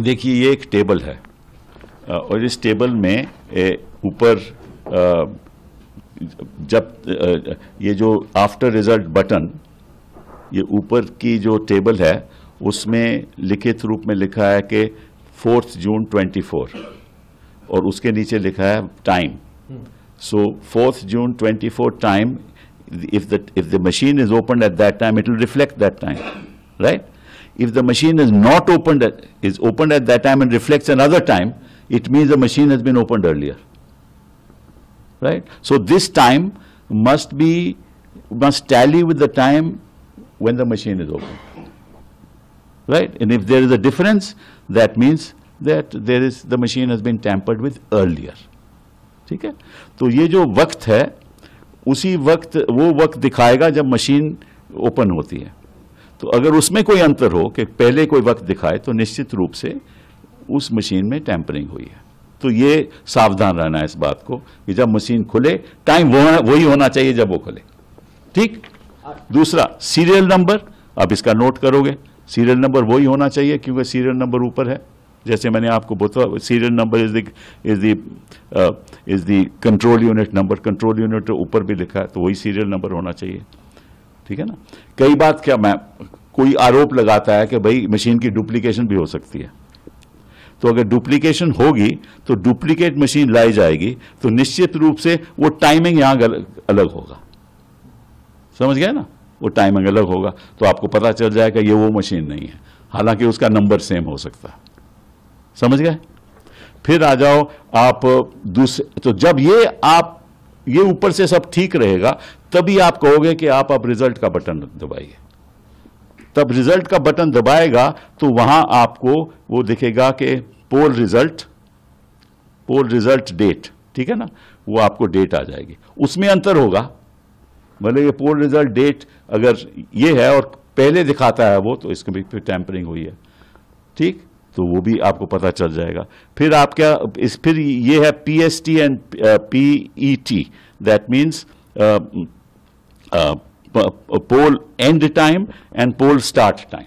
देखिए ये एक टेबल है और इस टेबल में ऊपर जब ये जो आफ्टर रिजल्ट बटन ये ऊपर की जो टेबल है उसमें लिखित रूप में लिखा है कि फोर्थ जून 24 और उसके नीचे लिखा है time so fourth June 24 time if the if the machine is open at that time it will reflect that time right If the machine is not opened, at, is opened at that time and reflects another time, it means the machine has been opened earlier. Right? So this time must be, must tally with the time when the machine is opened. Right? And if there is a difference, that means that there is, the machine has been tampered with earlier. ठीक है तो ये जो वक्त है उसी वक्त वो वक्त दिखाएगा जब मशीन ओपन होती है तो अगर उसमें कोई अंतर हो कि पहले कोई वक्त दिखाए तो निश्चित रूप से उस मशीन में टैंपरिंग हुई है तो ये सावधान रहना है इस बात को कि जब मशीन खुले टाइम वो वही होना चाहिए जब वो खुले ठीक दूसरा सीरियल नंबर आप इसका नोट करोगे सीरियल नंबर वही होना चाहिए क्योंकि सीरियल नंबर ऊपर है जैसे मैंने आपको बोला serial number is the is the is the control unit number control unit ऊपर भी लिखा है तो वही सीरियल नंबर होना चाहिए ठीक है ना कई बात क्या मैं कोई आरोप लगाता है कि भाई मशीन की डुप्लीकेशन भी हो सकती है तो अगर डुप्लीकेशन होगी तो डुप्लीकेट मशीन लाई जाएगी तो निश्चित रूप से वो टाइमिंग यहां अलग होगा समझ गए ना वो टाइमिंग अलग होगा तो आपको पता चल जाएगा ये वो मशीन नहीं है हालांकि उसका नंबर सेम हो सकता है समझ गए फिर आ जाओ आप दूसरे तो जब ये आप ये ऊपर से सब ठीक रहेगा तभी आप कहोगे कि आप अब रिजल्ट का बटन दबाइए तब रिजल्ट का बटन दबाएगा तो वहां आपको वो दिखेगा कि poll result poll result date ठीक है ना वो आपको डेट आ जाएगी उसमें अंतर होगा भले ये पोल रिजल्ट डेट अगर ये है और पहले दिखाता है वो तो इसके भी टैंपरिंग हुई है ठीक तो वो भी आपको पता चल जाएगा फिर आप क्या इस फिर ये है P S T and P E T that means uh, poll end time and poll start time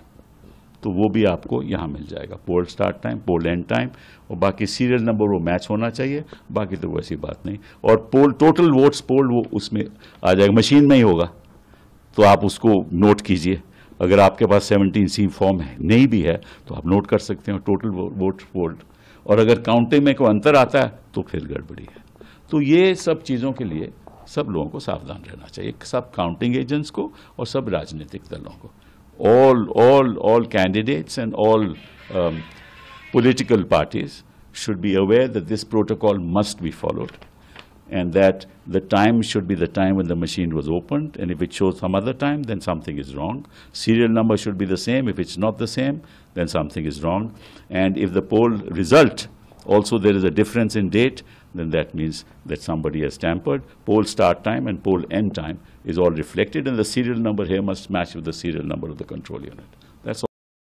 तो वो भी आपको यहाँ मिल जाएगा poll start time poll end time और बाकी सीरियल नंबर वो मैच होना चाहिए बाकी तो वैसी बात नहीं और पोल टोटल वोट्स पोल वो उसमें आ जाएगा मशीन में ही होगा तो आप उसको नोट कीजिए अगर आपके पास 17 सी फॉर्म है नहीं भी है तो आप नोट कर सकते हो टोटल वोट पोल और अगर काउंटिंग में कोई अंतर आता है तो फिर गड़बड़ी है तो ये सब चीज़ों के लिए सब लोगों को सावधान रहना चाहिए सब काउंटिंग एजेंट्स को और all all all candidates and all um, political parties should be aware that this protocol must be followed and that the time should be the time when the machine was opened and if it shows some other time then something is wrong serial number should be the same if it's not the same then something is wrong and if the poll result also there is a difference in date then that means that somebody has tampered. Poll start time and poll end time is all reflected, and the serial number here must match with the serial number of the control unit.